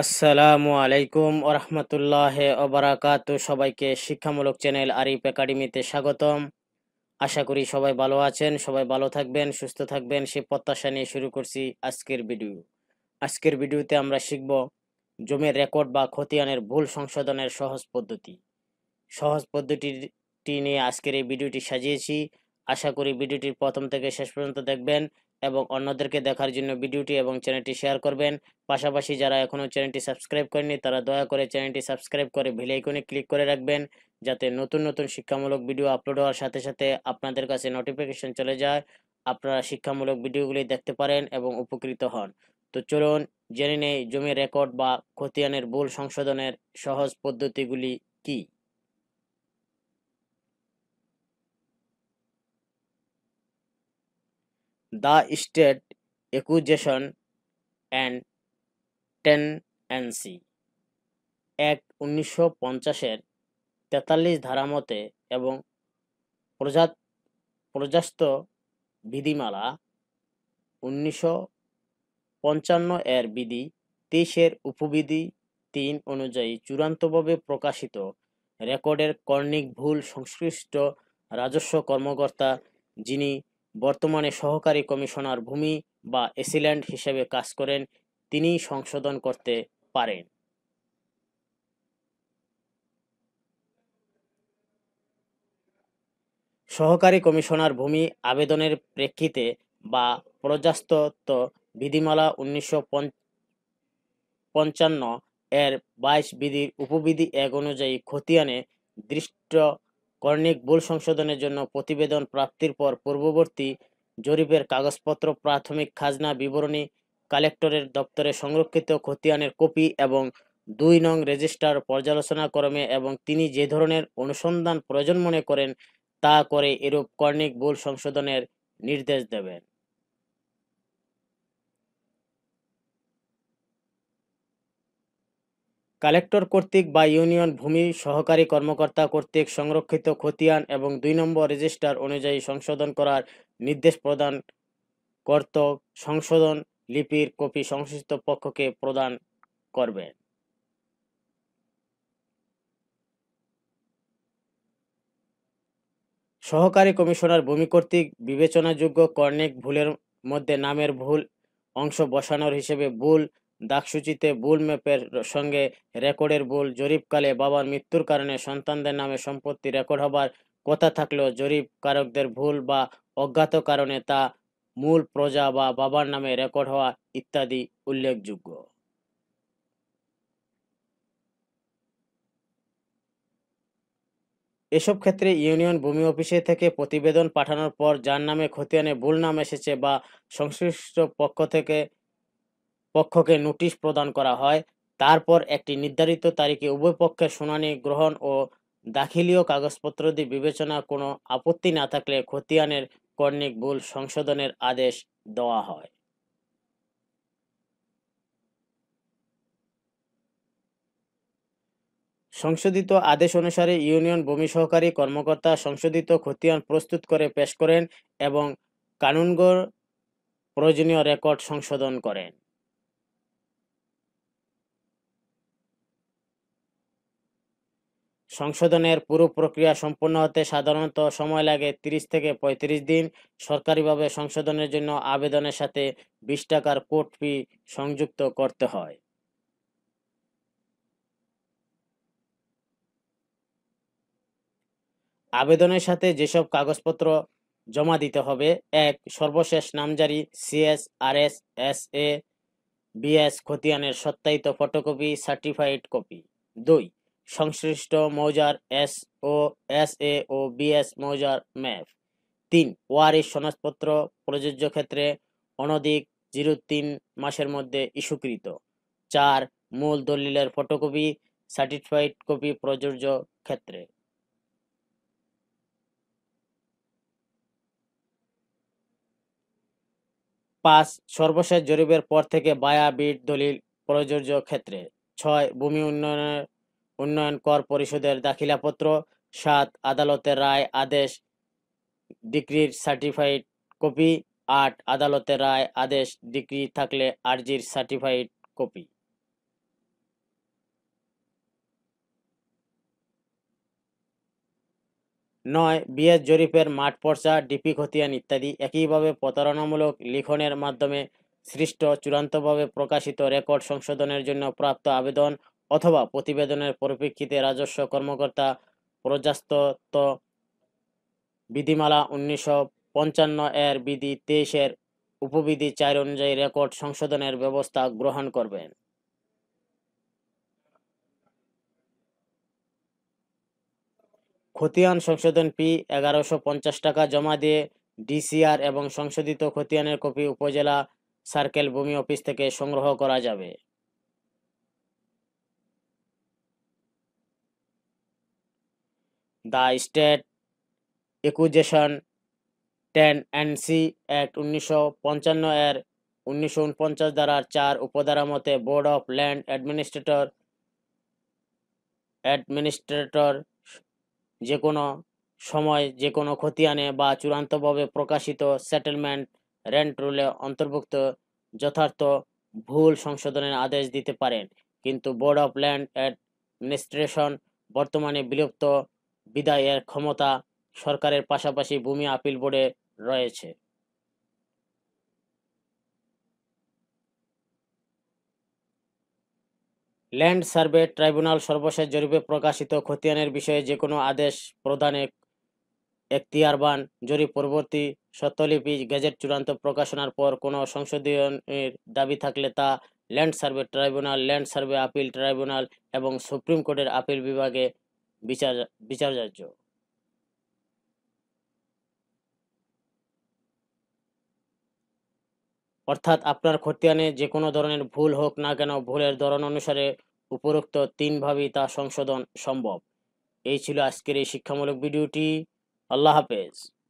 আসসালামু আলাইকুম ওরহমতুল্লাহ ওবরাকাত সবাইকে শিক্ষামূলক চ্যানেল আরিফ একাডেমিতে স্বাগতম আশা করি সবাই ভালো আছেন সবাই ভালো থাকবেন সুস্থ থাকবেন সে প্রত্যাশা নিয়ে শুরু করছি আজকের ভিডিও আজকের ভিডিওতে আমরা শিখব জমির রেকর্ড বা খতিয়ানের ভুল সংশোধনের সহজ পদ্ধতি সহজ পদ্ধতিটি নিয়ে আজকের এই ভিডিওটি সাজিয়েছি আশা করি ভিডিওটির প্রথম থেকে শেষ পর্যন্ত দেখবেন এবং অন্যদেরকে দেখার জন্য ভিডিওটি এবং চ্যানেলটি শেয়ার করবেন পাশাপাশি যারা এখনও চ্যানেলটি সাবস্ক্রাইব করেনি তারা দয়া করে চ্যানেলটি সাবস্ক্রাইব করে ভিলাইকনে ক্লিক করে রাখবেন যাতে নতুন নতুন শিক্ষামূলক ভিডিও আপলোড হওয়ার সাথে সাথে আপনাদের কাছে নোটিফিকেশন চলে যায় আপনারা শিক্ষামূলক ভিডিওগুলি দেখতে পারেন এবং উপকৃত হন তো চলুন জেনে নেই জমির রেকর্ড বা খতিয়ানের ভুল সংশোধনের সহজ পদ্ধতিগুলি কী the state acquisition and tenancy act উনিশশো পঞ্চাশের তেতাল্লিশ ধারা মতে এবং প্রজাত প্রজাস্ত বিধিমালা উনিশশো পঞ্চান্ন এর বিধি তেইশের উপবিধি তিন অনুযায়ী চূড়ান্তভাবে প্রকাশিত রেকর্ডের কর্ণিক ভুল সংশ্লিষ্ট রাজস্ব কর্মকর্তা যিনি বর্তমানে সহকারী কমিশনার ভূমি বা এসিল্যান্ড হিসেবে কাজ করেন তিনি সংশোধন করতে পারেন সহকারী কমিশনার ভূমি আবেদনের প্রেক্ষিতে বা প্রজাস্তত্ব বিধিমালা উনিশশো পঞ্চান্ন এর বাইশ বিধির উপবিধি এক অনুযায়ী খতিয়ানে দৃষ্ট কর্ণিক ভুল সংশোধনের জন্য প্রতিবেদন প্রাপ্তির পর পূর্ববর্তী জরিপের কাগজপত্র প্রাথমিক খাজনা বিবরণী কালেক্টরের দপ্তরে সংরক্ষিত খতিয়ানের কপি এবং দুই নং রেজিস্টার পর্যালোচনা ক্রমে এবং তিনি যে ধরনের অনুসন্ধান প্রয়োজন মনে করেন তা করে এরূপ কর্ণিক ভুল সংশোধনের নির্দেশ দেবেন কালেক্টর কর্তৃক বা ইউনিয়ন ভূমি সহকারী কর্মকর্তা কর্তৃক সংরক্ষিত খতিয়ান এবং দুই নম্বর রেজিস্টার অনুযায়ী সংশোধন করার নির্দেশ প্রদান কর্ত সংশোধন লিপির কপি সংশ্লিষ্ট পক্ষকে প্রদান করবে সহকারী কমিশনার ভূমি কর্তৃক বিবেচনাযোগ্য কর্ণিক ভুলের মধ্যে নামের ভুল অংশ বসানোর হিসেবে ভুল দাগসূচিতে ভুল ম্যাপের সঙ্গে রেকর্ডের ভুল জরিপকালে বাবার মৃত্যুর কারণে সন্তানদের নামে সম্পত্তি রেকর্ড হবার কথা থাকলেও জরিপকারকদের ভুল বা অজ্ঞাত কারণে তা মূল প্রজা বা বাবার নামে রেকর্ড হওয়া ইত্যাদি উল্লেখযোগ্য এসব ক্ষেত্রে ইউনিয়ন ভূমি অফিসে থেকে প্রতিবেদন পাঠানোর পর যার নামে খতিয়ানে ভুল নাম এসেছে বা সংশ্লিষ্ট পক্ষ থেকে পক্ষকে নোটিশ প্রদান করা হয় তারপর একটি নির্ধারিত তারিখে উভয় পক্ষের শুনানি গ্রহণ ও দাখিলীয় কাগজপত্র দিয়ে বিবেচনা কোনো আপত্তি না থাকলে খতিয়ানের কর্ণিক ভুল সংশোধনের আদেশ দেওয়া হয় সংশোধিত আদেশ অনুসারে ইউনিয়ন ভূমি সহকারী কর্মকর্তা সংশোধিত খতিয়ান প্রস্তুত করে পেশ করেন এবং কানুনগর প্রয়োজনীয় রেকর্ড সংশোধন করেন সংশোধনের পুরো প্রক্রিয়া সম্পূর্ণ হতে সাধারণত সময় লাগে 30 থেকে ৩৫ দিন সরকারিভাবে সংশোধনের জন্য আবেদনের সাথে বিশ টাকার কোর্ট ফি সংযুক্ত করতে হয় আবেদনের সাথে যেসব কাগজপত্র জমা দিতে হবে এক সর্বশেষ নামজারি CS R S S A BS খতিয়ানের সত্যায়িত ফটোকপি সার্টিফাইড কপি দুই সংশ্লিষ্ট মৌজার এস ও এস এ ও বিএস মৌজার ম্যাপ তিন ওয়ারিশ সনদপত্র প্রযোজ্য ক্ষেত্রে অনধিক জিরো তিন মাসের মধ্যে ইস্যুকৃত চার মূল দলিলের ফটোকপি সার্টিফাইড কপি প্রযোজ্য ক্ষেত্রে পাঁচ সর্বশেষ জরিপের পর থেকে বায়া বিট দলিল প্রযোজ্য ক্ষেত্রে ছয় ভূমি উন্নয়নের উন্নয়ন কর পরিষদের দাখিলাপত্র সাত আদালতের রায় আদেশ ডিগ্রির সার্টিফাইড কপি আট আদালতের রায় আদেশ ডিগ্রি থাকলে আর্জির সার্টিফাইড কপি নয় বিএস জরিপের মাঠ পর্চা ডিপি খতিয়ান ইত্যাদি একইভাবে প্রতারণামূলক লিখনের মাধ্যমে সৃষ্ট চূড়ান্তভাবে প্রকাশিত রেকর্ড সংশোধনের জন্য প্রাপ্ত আবেদন অথবা প্রতিবেদনের পরিপ্রেক্ষিতে রাজস্ব কর্মকর্তা প্রজাস্ত বিধিমালা উনিশশো পঞ্চান্ন এর বিধি তেইশের উপবিধি চার অনুযায়ী রেকর্ড সংশোধনের ব্যবস্থা গ্রহণ করবেন খতিয়ান সংশোধন পি এগারোশো পঞ্চাশ টাকা জমা দিয়ে ডিসিআর এবং সংশোধিত খতিয়ানের কপি উপজেলা সার্কেল ভূমি অফিস থেকে সংগ্রহ করা যাবে the state acquisition tenancy act উনিশশো পঞ্চান্ন এর উনিশশো উনপঞ্চাশ দ্বারার চার উপধারা মতে board of land administrator administrator যে কোনো সময় যে কোনো খতিয়ানে বা চূড়ান্তভাবে প্রকাশিত সেটেলমেন্ট রেন্ট রুলে অন্তর্ভুক্ত যথার্থ ভুল সংশোধনের আদেশ দিতে পারেন কিন্তু বোর্ড অফ ল্যান্ড অ্যাডমিনিস্ট্রেশন বর্তমানে বিলুপ্ত বিদায়ের ক্ষমতা সরকারের পাশাপাশি ভূমি আপিল বোর্ডে রয়েছে ল্যান্ড সার্ভে ট্রাইব্যুনাল সর্বশেষ জরিপে প্রকাশিত খতিয়ানের বিষয়ে যে কোনো আদেশ প্রদানে এখতিয়ারবান জরিপ পরবর্তী সত্যলিপি গেজেট চূড়ান্ত প্রকাশনার পর কোনো সংশোধনের দাবি থাকলে তা land survey tribunal land survey appeal tribunal এবং সুপ্রিম কোর্টের আপিল বিভাগে বিচার বিচার্য অর্থাৎ আপনার খতিয়ানে যে কোনো ধরনের ভুল হোক না কেন ভুলের ধরন অনুসারে উপরোক্ত তিনভাবেই তা সংশোধন সম্ভব এই ছিল আজকের এই শিক্ষামূলক ভিডিওটি আল্লাহ হাফেজ